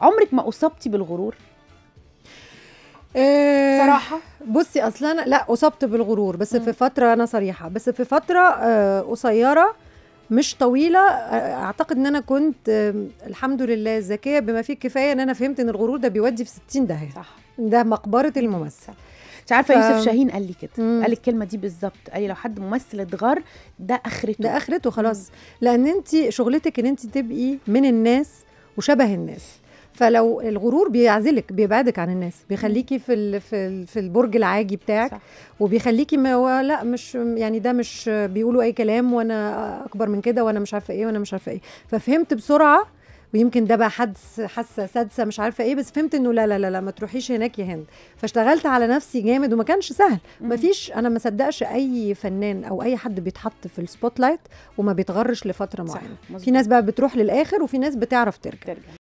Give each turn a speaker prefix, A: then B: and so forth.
A: عمرك ما اصبتي بالغرور آه، صراحه بصي اصلا انا لا اصبت بالغرور بس م. في فتره انا صريحه بس في فتره آه، قصيره مش طويله آه، اعتقد ان انا كنت الحمد لله ذكيه بما فيه الكفايه ان انا فهمت ان الغرور ده بيودي في 60 داهيه صح ده مقبره الممثل انت عارفه ف... يوسف شاهين قال لي كده مم. قال الكلمه دي بالظبط قال لي لو حد ممثل اتغر ده اخرته ده اخرته خلاص مم. لان انت شغلتك ان انت تبقي من الناس وشبه الناس فلو الغرور بيعزلك بيبعدك عن الناس بيخليكي في ال في, ال في البرج العاجي بتاعك صح. وبيخليكي ما لا مش يعني ده مش بيقولوا اي كلام وانا اكبر من كده وانا مش عارفه ايه وانا مش عارفه ايه ففهمت بسرعه ويمكن ده بقى حدث حاسه سادسه مش عارفه ايه بس فهمت انه لا لا لا, لا ما تروحيش هناك يا هند فاشتغلت على نفسي جامد وما كانش سهل ما فيش انا ما صدقش اي فنان او اي حد بيتحط في السبوت لايت وما بيتغرش لفتره معينه في ناس بقى بتروح للاخر وفي ناس بتعرف ترجع, ترجع.